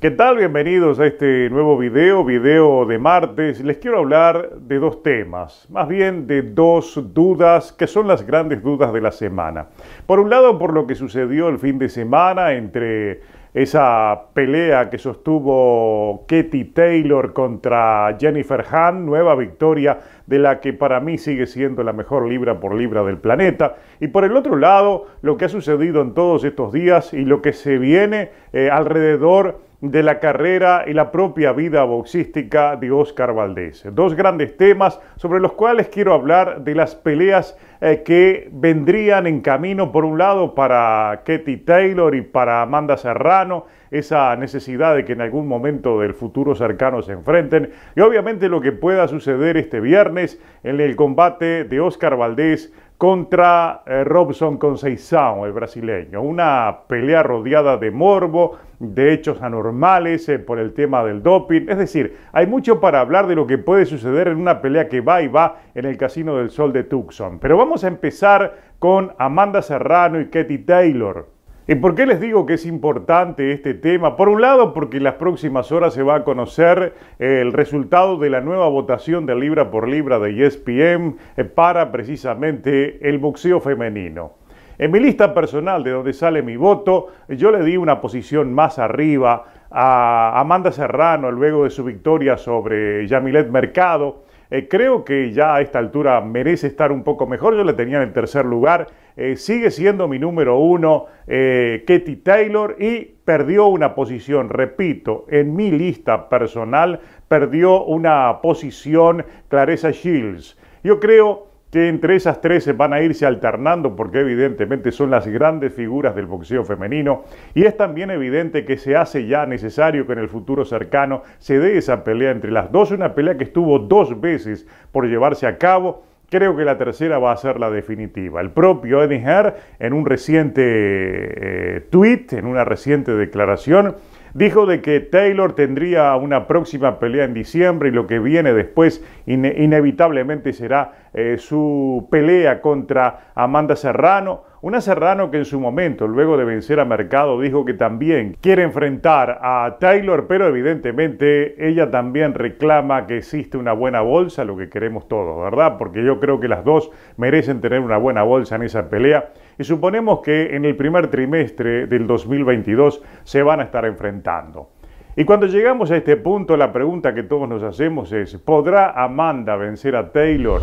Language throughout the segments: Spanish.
¿Qué tal? Bienvenidos a este nuevo video, video de martes. Les quiero hablar de dos temas, más bien de dos dudas que son las grandes dudas de la semana. Por un lado, por lo que sucedió el fin de semana entre esa pelea que sostuvo Katie Taylor contra Jennifer Hahn, nueva victoria de la que para mí sigue siendo la mejor libra por libra del planeta. Y por el otro lado, lo que ha sucedido en todos estos días y lo que se viene eh, alrededor de la carrera y la propia vida boxística de Oscar Valdés. Dos grandes temas sobre los cuales quiero hablar de las peleas eh, que vendrían en camino, por un lado, para Katie Taylor y para Amanda Serrano, esa necesidad de que en algún momento del futuro cercano se enfrenten y obviamente lo que pueda suceder este viernes en el combate de Oscar Valdés contra eh, Robson Conceição, el brasileño. Una pelea rodeada de morbo, de hechos anormales eh, por el tema del doping. Es decir, hay mucho para hablar de lo que puede suceder en una pelea que va y va en el Casino del Sol de Tucson. Pero vamos a empezar con Amanda Serrano y Katie Taylor. ¿Y por qué les digo que es importante este tema? Por un lado, porque en las próximas horas se va a conocer eh, el resultado de la nueva votación de Libra por Libra de ESPN eh, para precisamente el boxeo femenino. En mi lista personal, de donde sale mi voto, yo le di una posición más arriba a Amanda Serrano luego de su victoria sobre Yamilet Mercado. Eh, creo que ya a esta altura merece estar un poco mejor. Yo la tenía en el tercer lugar. Eh, sigue siendo mi número uno, eh, Katie Taylor, y perdió una posición, repito, en mi lista personal, perdió una posición Clarissa Shields. Yo creo que entre esas tres van a irse alternando porque evidentemente son las grandes figuras del boxeo femenino y es también evidente que se hace ya necesario que en el futuro cercano se dé esa pelea entre las dos, una pelea que estuvo dos veces por llevarse a cabo. Creo que la tercera va a ser la definitiva. El propio Eddie Herr, en un reciente eh, tweet, en una reciente declaración, Dijo de que Taylor tendría una próxima pelea en diciembre y lo que viene después inevitablemente será eh, su pelea contra Amanda Serrano. Una Serrano que en su momento, luego de vencer a Mercado, dijo que también quiere enfrentar a Taylor, pero evidentemente ella también reclama que existe una buena bolsa, lo que queremos todos, ¿verdad? Porque yo creo que las dos merecen tener una buena bolsa en esa pelea y suponemos que en el primer trimestre del 2022 se van a estar enfrentando. Y cuando llegamos a este punto, la pregunta que todos nos hacemos es, ¿podrá Amanda vencer a Taylor?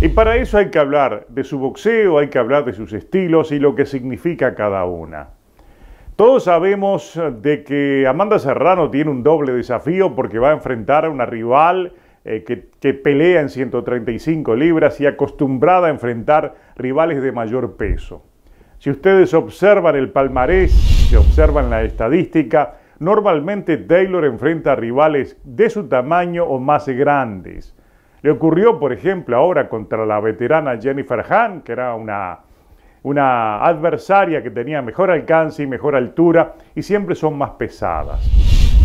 Y para eso hay que hablar de su boxeo, hay que hablar de sus estilos y lo que significa cada una. Todos sabemos de que Amanda Serrano tiene un doble desafío porque va a enfrentar a una rival eh, que, pelea en 135 libras y acostumbrada a enfrentar rivales de mayor peso. Si ustedes observan el palmarés, si observan la estadística, normalmente Taylor enfrenta rivales de su tamaño o más grandes. Le ocurrió, por ejemplo, ahora contra la veterana Jennifer Hahn, que era una, una adversaria que tenía mejor alcance y mejor altura y siempre son más pesadas.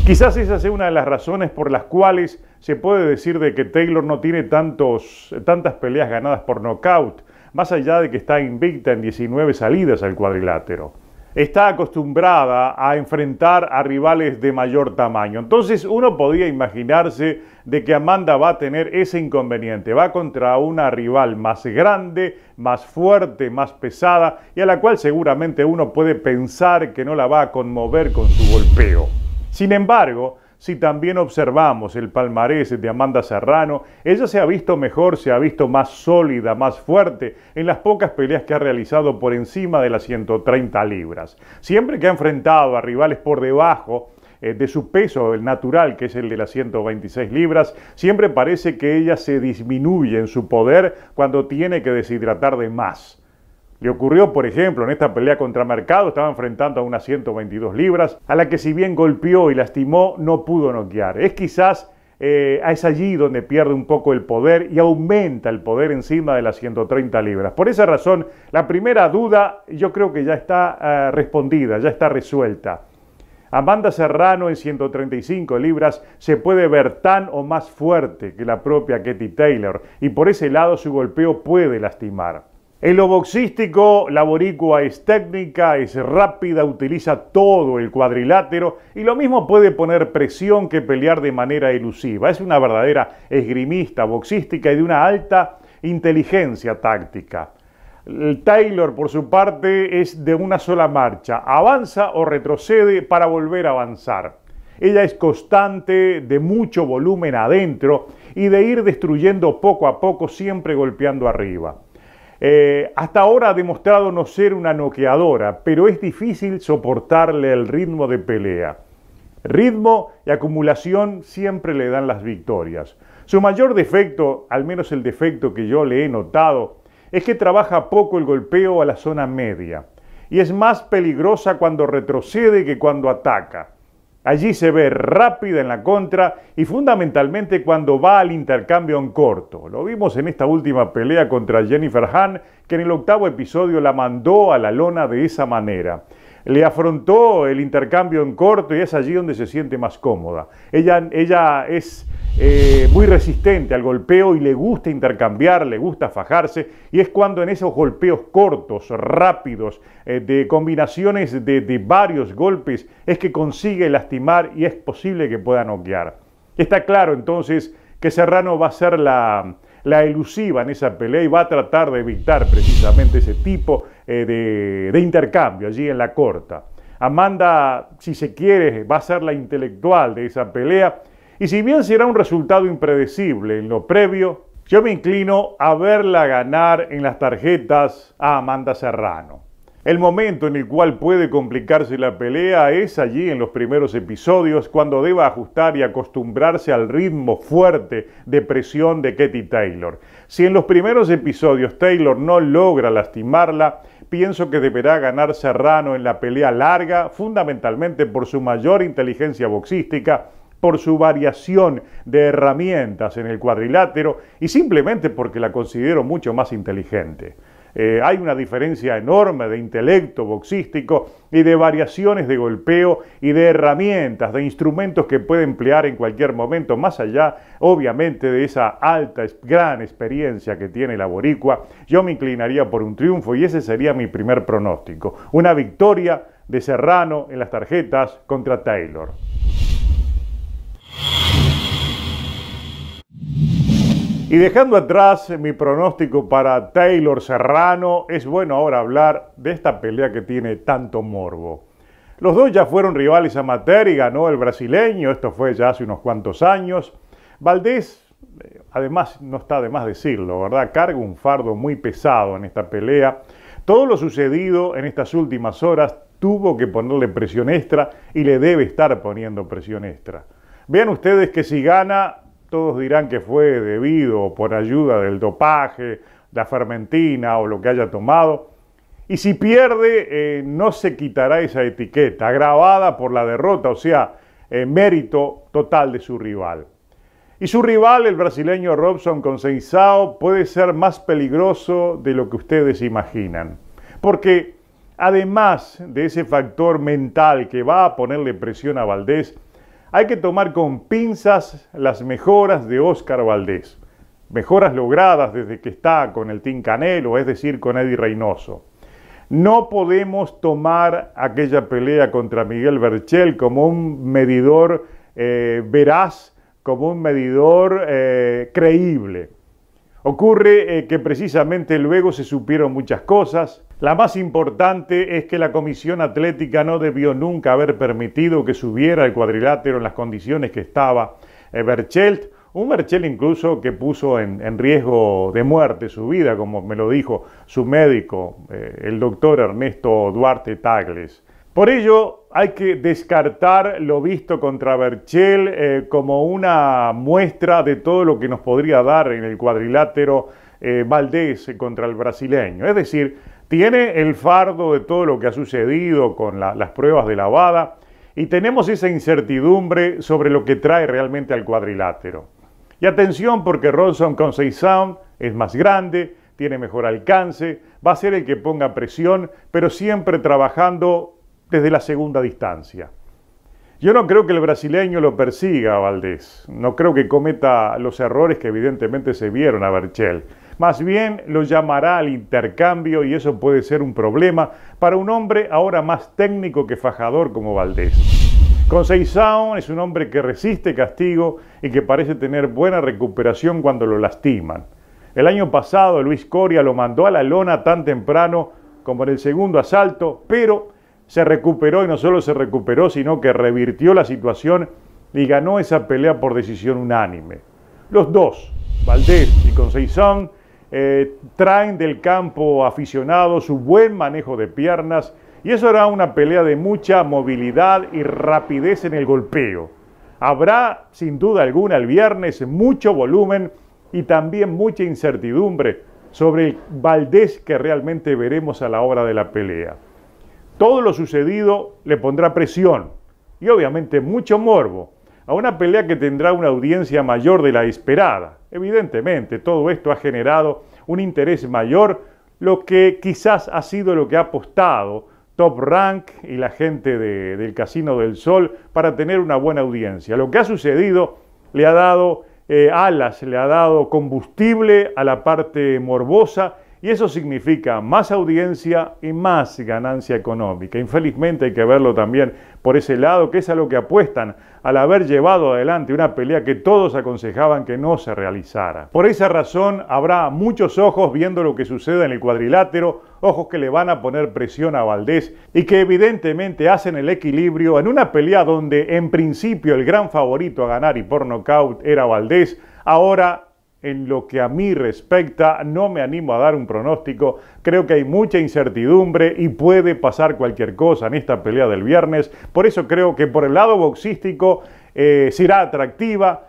Quizás esa sea una de las razones por las cuales se puede decir de que Taylor no tiene tantos, tantas peleas ganadas por nocaut, más allá de que está invicta en 19 salidas al cuadrilátero. Está acostumbrada a enfrentar a rivales de mayor tamaño. Entonces uno podía imaginarse de que Amanda va a tener ese inconveniente. Va contra una rival más grande, más fuerte, más pesada y a la cual seguramente uno puede pensar que no la va a conmover con su golpeo. Sin embargo, si también observamos el palmarés de Amanda Serrano, ella se ha visto mejor, se ha visto más sólida, más fuerte en las pocas peleas que ha realizado por encima de las 130 libras. Siempre que ha enfrentado a rivales por debajo eh, de su peso, natural, que es el de las 126 libras, siempre parece que ella se disminuye en su poder cuando tiene que deshidratar de más. Le ocurrió, por ejemplo, en esta pelea contra Mercado, estaba enfrentando a unas 122 libras, a la que si bien golpeó y lastimó, no pudo noquear. Es quizás eh, es allí donde pierde un poco el poder y aumenta el poder encima de las 130 libras. Por esa razón, la primera duda yo creo que ya está eh, respondida, ya está resuelta. Amanda Serrano en 135 libras se puede ver tan o más fuerte que la propia Katie Taylor y por ese lado su golpeo puede lastimar. En lo boxístico, la boricua es técnica, es rápida, utiliza todo el cuadrilátero y lo mismo puede poner presión que pelear de manera elusiva. Es una verdadera esgrimista boxística y de una alta inteligencia táctica. El Taylor, por su parte, es de una sola marcha, avanza o retrocede para volver a avanzar. Ella es constante, de mucho volumen adentro y de ir destruyendo poco a poco, siempre golpeando arriba. Eh, hasta ahora ha demostrado no ser una noqueadora, pero es difícil soportarle el ritmo de pelea. Ritmo y acumulación siempre le dan las victorias. Su mayor defecto, al menos el defecto que yo le he notado, es que trabaja poco el golpeo a la zona media y es más peligrosa cuando retrocede que cuando ataca. Allí se ve rápida en la contra y fundamentalmente cuando va al intercambio en corto. Lo vimos en esta última pelea contra Jennifer Hahn, que en el octavo episodio la mandó a la lona de esa manera le afrontó el intercambio en corto y es allí donde se siente más cómoda. Ella, ella es eh, muy resistente al golpeo y le gusta intercambiar, le gusta fajarse y es cuando en esos golpeos cortos, rápidos, eh, de combinaciones de, varios golpes, es que consigue lastimar y es posible que pueda noquear. Está claro entonces que Serrano va a ser la, la elusiva en esa pelea y va a tratar de evitar precisamente ese tipo eh, de, de intercambio allí en la corta. Amanda, si se quiere, va a ser la intelectual de esa pelea. Y si bien será un resultado impredecible en lo previo, yo me inclino a verla ganar en las tarjetas a Amanda Serrano. El momento en el cual puede complicarse la pelea es allí en los primeros episodios, cuando deba ajustar y acostumbrarse al ritmo fuerte de presión de Katie Taylor. Si en los primeros episodios Taylor no logra lastimarla, Pienso que deberá ganar Serrano en la pelea larga, fundamentalmente por su mayor inteligencia boxística, por su variación de herramientas en el cuadrilátero y simplemente porque la considero mucho más inteligente. Eh, hay una diferencia enorme de intelecto boxístico y de variaciones de golpeo y de herramientas, de instrumentos que puede emplear en cualquier momento, más allá obviamente de esa alta, gran experiencia que tiene la boricua. Yo me inclinaría por un triunfo y ese sería mi primer pronóstico. Una victoria de Serrano en las tarjetas contra Taylor. Y dejando atrás mi pronóstico para Taylor Serrano, es bueno ahora hablar de esta pelea que tiene tanto morbo. Los dos ya fueron rivales amateur y ganó el brasileño, esto fue ya hace unos cuantos años. Valdés, eh, además, no está de más decirlo, ¿verdad? Carga un fardo muy pesado en esta pelea. Todo lo sucedido en estas últimas horas tuvo que ponerle presión extra y le debe estar poniendo presión extra. Vean ustedes que si gana todos dirán que fue debido por ayuda del dopaje, la fermentina o lo que haya tomado. Y si pierde, eh, no se quitará esa etiqueta, agravada por la derrota, o sea, eh, mérito total de su rival. Y su rival, el brasileño Robson Conceição, puede ser más peligroso de lo que ustedes imaginan. Porque además de ese factor mental que va a ponerle presión a Valdés, hay que tomar con pinzas las mejoras de Óscar Valdés. Mejoras logradas desde que está con el Team Canelo, es decir, con Eddie Reynoso. No podemos tomar aquella pelea contra Miguel Berchel como un medidor eh, veraz, como un medidor eh, creíble. Ocurre eh, que precisamente luego se supieron muchas cosas, la más importante es que la Comisión Atlética no debió nunca haber permitido que subiera el cuadrilátero en las condiciones que estaba eh, Berchelt, un Berchelt incluso que puso en, riesgo de muerte su vida, como me lo dijo su médico, eh, el doctor Ernesto Duarte Tagles. Por ello, hay que descartar lo visto contra Berchelt eh, como una muestra de todo lo que nos podría dar en el cuadrilátero Valdés contra el brasileño. Es decir, tiene el fardo de todo lo que ha sucedido con las pruebas de lavada y tenemos esa incertidumbre sobre lo que trae realmente al cuadrilátero. Y atención porque Ronson seis Sound es más grande, tiene mejor alcance, va a ser el que ponga presión, pero siempre trabajando desde la segunda distancia. Yo no creo que el brasileño lo persiga a Valdés, no creo que cometa los errores que evidentemente se vieron a Berchel. Más bien lo llamará al intercambio y eso puede ser un problema para un hombre ahora más técnico que fajador como Valdés. Conceição es un hombre que resiste castigo y que parece tener buena recuperación cuando lo lastiman. El año pasado Luis Coria lo mandó a la lona tan temprano como en el segundo asalto, pero se recuperó y no solo se recuperó, sino que revirtió la situación y ganó esa pelea por decisión unánime. Los dos, Valdés y Conceição, eh, traen del campo aficionados su buen manejo de piernas y eso era una pelea de mucha movilidad y rapidez en el golpeo. Habrá, sin duda alguna, el viernes mucho volumen y también mucha incertidumbre sobre el Valdés que realmente veremos a la hora de la pelea. Todo lo sucedido le pondrá presión y obviamente mucho morbo a una pelea que tendrá una audiencia mayor de la esperada. Evidentemente, todo esto ha generado un interés mayor, lo que quizás ha sido lo que ha apostado Top Rank y la gente del Casino del Sol para tener una buena audiencia. Lo que ha sucedido le ha dado eh, alas, le ha dado combustible a la parte morbosa y eso significa más audiencia y más ganancia económica. Infelizmente hay que verlo también por ese lado, que es a lo que apuestan al haber llevado adelante una pelea que todos aconsejaban que no se realizara. Por esa razón habrá muchos ojos viendo lo que sucede en el cuadrilátero, ojos que le van a poner presión a Valdés y que evidentemente hacen el equilibrio en una pelea donde en principio el gran favorito a ganar y por nocaut era Valdés, ahora en lo que a mí respecta, no me animo a dar un pronóstico. Creo que hay mucha incertidumbre y puede pasar cualquier cosa en esta pelea del viernes. Por eso creo que por el lado boxístico eh, será atractiva,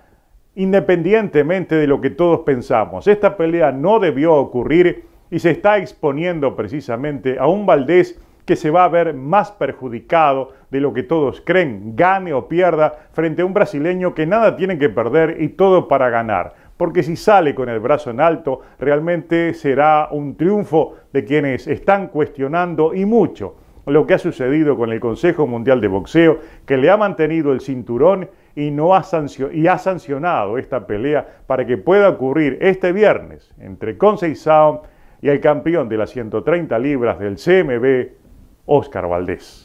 independientemente de lo que todos pensamos. Esta pelea no debió ocurrir y se está exponiendo precisamente a un Valdés que se va a ver más perjudicado de lo que todos creen, gane o pierda, frente a un brasileño que nada tiene que perder y todo para ganar porque si sale con el brazo en alto, realmente será un triunfo de quienes están cuestionando y mucho lo que ha sucedido con el Consejo Mundial de Boxeo, que le ha mantenido el cinturón y, no ha y ha sancionado esta pelea para que pueda ocurrir este viernes entre Conceição y el campeón de las 130 libras del CMB, Óscar Valdés.